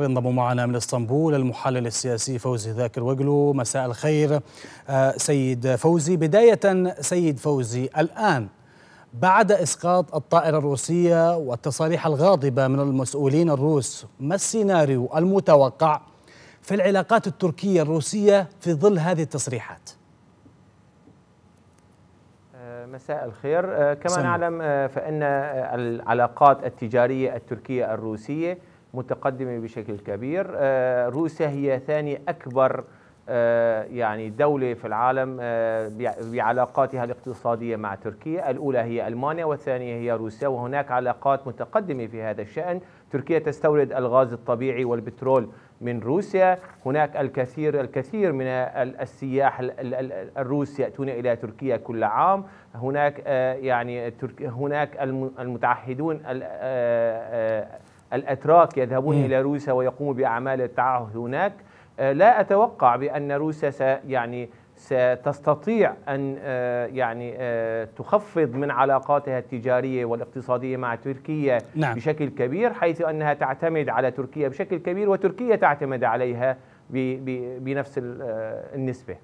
ينضم معنا من اسطنبول المحلل السياسي فوزي ذاكر وجلو مساء الخير آه، سيد فوزي بداية سيد فوزي الآن بعد إسقاط الطائرة الروسية والتصاريح الغاضبة من المسؤولين الروس ما السيناريو المتوقع في العلاقات التركية الروسية في ظل هذه التصريحات؟ آه، مساء الخير آه، كما سمي. نعلم فإن العلاقات التجارية التركية الروسية متقدمة بشكل كبير آه، روسيا هي ثاني أكبر آه، يعني دولة في العالم آه، بعلاقاتها الاقتصادية مع تركيا الأولى هي ألمانيا والثانية هي روسيا وهناك علاقات متقدمة في هذا الشأن تركيا تستورد الغاز الطبيعي والبترول من روسيا هناك الكثير الكثير من السياح الروس يأتون إلى تركيا كل عام هناك يعني هناك المتعهدون الأتراك يذهبون م. إلى روسيا ويقوموا بأعمال التعهد هناك آه، لا أتوقع بأن روسيا س يعني ستستطيع أن آه، يعني آه، تخفض من علاقاتها التجارية والاقتصادية مع تركيا نعم. بشكل كبير حيث أنها تعتمد على تركيا بشكل كبير وتركيا تعتمد عليها بنفس النسبة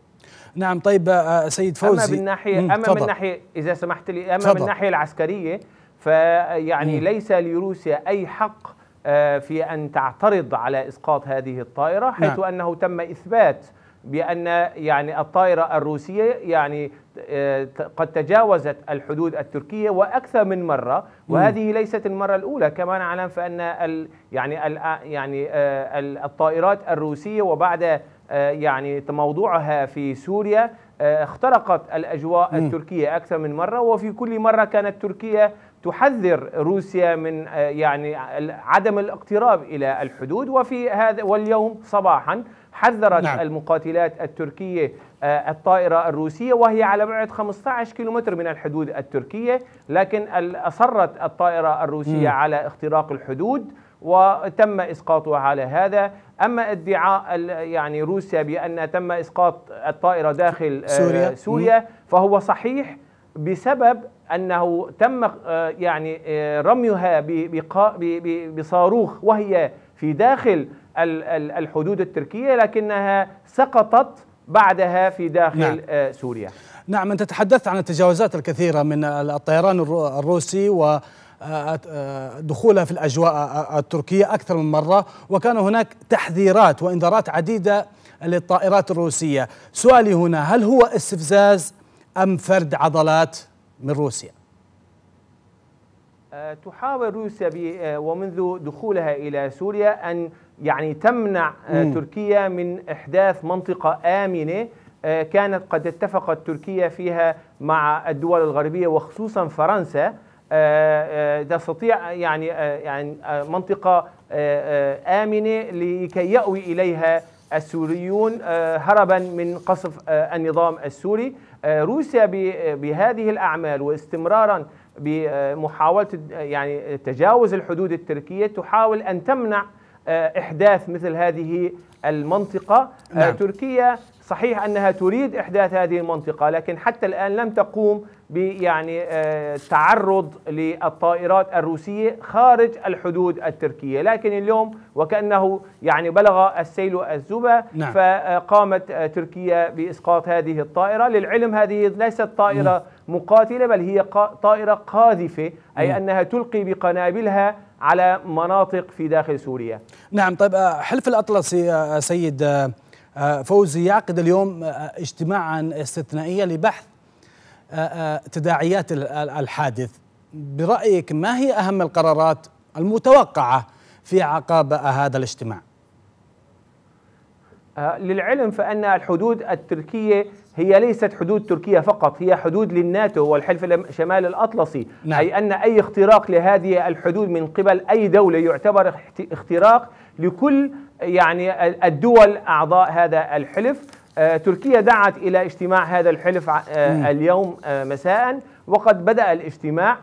نعم طيب سيد فوزي أما بالناحية أما من ناحية إذا سمحت لي أما من الناحية العسكرية فيعني ليس لروسيا أي حق آه، في أن تعترض على إسقاط هذه الطائرة نعم. حيث نعم. أنه تم إثبات بأن يعني الطائرة الروسية يعني آه، قد تجاوزت الحدود التركية وأكثر من مرة وهذه ليست المرة الأولى كما نعلم فأن يعني آه، يعني الطائرات الروسية وبعد يعني موضوعها في سوريا اخترقت الأجواء التركية أكثر من مرة وفي كل مرة كانت تركيا تحذر روسيا من آه، يعني عدم الاقتراب الى الحدود وفي هذا واليوم صباحا حذرت نعم. المقاتلات التركيه آه، الطائره الروسيه وهي على بعد 15 كيلومتر من الحدود التركيه لكن اصرت الطائره الروسيه م. على اختراق الحدود وتم اسقاطها على هذا اما ادعاء يعني روسيا بان تم اسقاط الطائره داخل آه، سوريا, سوريا فهو صحيح بسبب انه تم آه، يعني آه، رميها بصاروخ وهي في داخل الحدود التركيه لكنها سقطت بعدها في داخل نعم. آه، سوريا نعم انت تحدثت عن التجاوزات الكثيره من الطيران الروسي و دخولها في الاجواء التركيه اكثر من مره وكان هناك تحذيرات وانذارات عديده للطائرات الروسيه سؤالي هنا هل هو استفزاز أم فرد عضلات من روسيا؟ أه، تحاول روسيا أه، ومنذ دخولها إلى سوريا أن يعني تمنع أه، مم. تركيا من إحداث منطقة آمنة كانت قد اتفقت تركيا فيها مع الدول الغربية وخصوصا فرنسا تستطيع يعني يعني منطقة آمنة لكي يأوي إليها السوريون آه، هربا من قصف آه، النظام السوري آه، روسيا بهذه الأعمال واستمرارا بمحاولة يعني تجاوز الحدود التركية تحاول أن تمنع إحداث مثل هذه المنطقة نعم. تركيا صحيح انها تريد احداث هذه المنطقه لكن حتى الان لم تقوم بيعني آه، تعرض للطائرات الروسيه خارج الحدود التركيه، لكن اليوم وكانه يعني بلغ السيل الزبا نعم. فقامت آه، تركيا باسقاط هذه الطائره، للعلم هذه ليست طائره م. نعم. مقاتله بل هي طائره قاذفه اي م. نعم. انها تلقي بقنابلها على مناطق في داخل سوريا. نعم طيب آه، حلف الاطلسي سيد آه، فوزي يعقد اليوم آه، اجتماعا استثنائيا لبحث آه، تداعيات الحادث برأيك ما هي أهم القرارات المتوقعة في عقاب هذا الاجتماع؟ آه، للعلم فأن الحدود التركية هي ليست حدود تركيا فقط هي حدود للناتو والحلف شمال الأطلسي نعم. أي أن أي اختراق لهذه الحدود من قبل أي دولة يعتبر اختراق لكل يعني الدول أعضاء هذا الحلف آه، تركيا دعت إلى اجتماع هذا الحلف آه، اليوم مساء وقد بدأ الاجتماع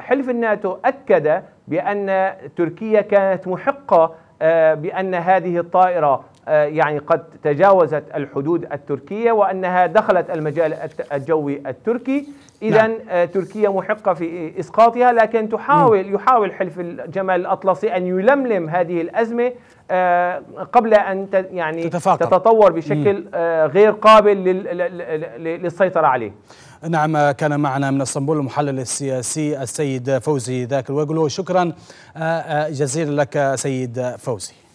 حلف الناتو أكد بأن تركيا كانت محقة بأن هذه الطائرة آه، يعني قد تجاوزت الحدود التركية وأنها دخلت المجال الجوي التركي إذا نعم. آه، تركيا محقة في إسقاطها لكن تحاول يحاول حلف الجمال الأطلسي أن يلملم هذه الأزمة آه، قبل أن يعني تتفاقم. تتطور بشكل غير قابل للسيطرة عليه نعم كان معنا من اسطنبول المحلل السياسي السيد فوزي ذاك الوغلو شكرا جزيلا لك سيد فوزي